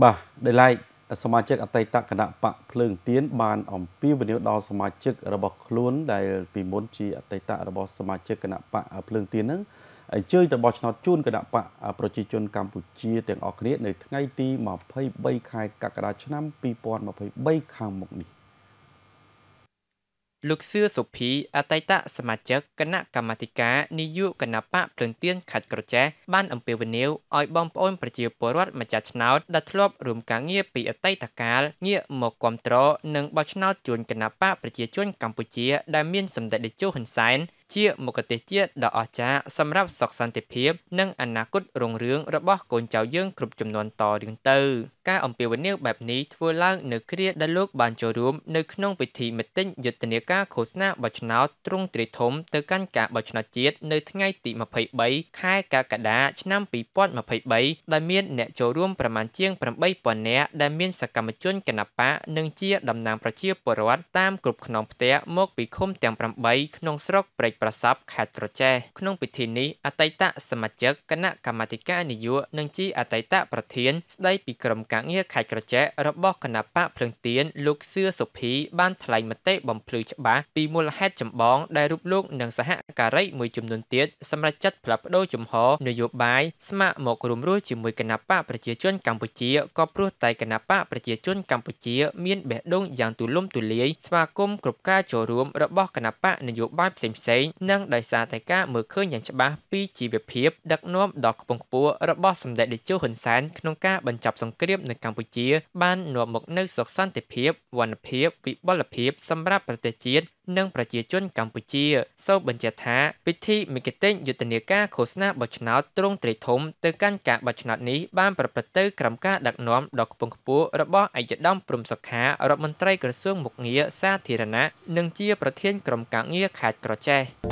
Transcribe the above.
បាទដែលឡែកសមាជិកអតីតគណៈបកភ្លើងទៀនបានអំពាវនាវដល់សមាជិករបស់ខ្លួនដែលពីមុនជាអតីតរបស់សមាជិកគណៈបកភ្លើងទៀនហ្នឹងអញ្ជើញទៅបោះឆ្នោតជូនគណៈបកប្រជាជនកម្ពុជាទាំងអស់គ្នានៅថ្ងៃទី23ខែកក្កដាឆ្នាំ2023ខាងមុខនេះលោកសឿសុភីអតីតសមាជិកគណៈកម្មាធិការ នយោបាយគណបកភ្លឹងទៀនខាត់ក្រចេះបានអំពាវនាវឲ្យបងប្អូនប្រជាពលរដ្ឋម្ចាស់ឆ្នោតដែលធ្លាប់រួមការងារពីអតីតកាលងាកមកគ្រប់គ្រងនិងបោះឆ្នោតជួញគណបកប្រជាជនកម្ពុជាដែលមានសម្ដេចតេជោហ៊ុនសែនជាមគ្គទេសជាតិដ៏អស្ចារ្យសម្រាប់សុខសន្តិភាពនិងអនាគតរុងរឿងរបស់កូនចៅយើងគ្រប់ចំនួនតរៀងទៅការអំពាវនាវបែបនេះធ្វើឡើងនៅគ្រាដែលលោកបានចូលរួម នៅក្នុងពិធីមិតិញយុទ្ធនាការឃោសនាបោះឆ្នោតទ្រង់ទ្រាយធំ ទៅកាន់ការបោះឆ្នោតជាតិនៅថ្ងៃទី23ខែកក្កដាឆ្នាំ2023ដែលមានអ្នកចូលរួមប្រមាណជាង8000នាក់ដែលមានសកម្មជនគណបកនិងជាតំណាងប្រជាពលរដ្ឋតាមគ្រប់ខ្នងផ្ទះមកពីឃុំទាំង8ក្នុងស្រុកព្រែកប្រសពខេត្តក្រចេះក្នុងពិធីនេះអតីតសមាជិកគណៈកម្មាធិការនយោបាយនិងជាអតីតប្រធាន ស្ដីពីក្រមការងារខេត្តក្រចេះរបស់គណៈបកភ្លឹងទៀនលោកសឿសុភីបាន ថ្លែងមតិបំភ្លឺច្បាស់ពីមូលហេតុចម្បងដែលរូបលោកនិងសហការី មួយចំនួនទៀត សម្រាប់ចាត់ផ្លាស់ប្ដូរជំហរនយោបាយស្ម័គ្រមករួមរស់ជាមួយគណៈបកប្រជាជនកម្ពុជាក៏ព្រោះតែគណៈបកប្រជាជនកម្ពុជា មានបេះដូងយ៉ាងទូលំទូលាយស្វាគមន៍គ្រប់ការចូលរួម របស់គណៈបកនយោបាយផ្សេងៗនិងដោយសារតែការមើលឃើញយ៉ាងច្បាស់ពីជីវភាពដឹកនាំដ៏ខ្ពង់ខ្ពស់របស់សម្ដេចតេជោហ៊ុនសែនក្នុងការបញ្ចប់សង្គ្រាមនៅកម្ពុជាបាននាំមកនូវសុខសន្តិភាពវណ្ណភាពវិបុលភាពសម្រាប់ប្រទេសជាតិនិងប្រជាជនកម្ពុជា សូមបញ្ជាក់ថាពិធី Marketing យុទ្ធនាការឃោសនាបោះឆ្នោតទ្រង់ទ្រេធំទៅកាន់ការបោះឆ្នោតនេះបានប្រព្រឹត្តទៅក្រោមការដឹកនាំដ៏ខ្ពង់ខ្ពស់របស់ឯកឧត្តមព្រំសុខារដ្ឋមន្ត្រីក្រសួងមុខងារសាធារណៈនិងជាប្រធានក្រុមការងារខេត្តក្រចេះ។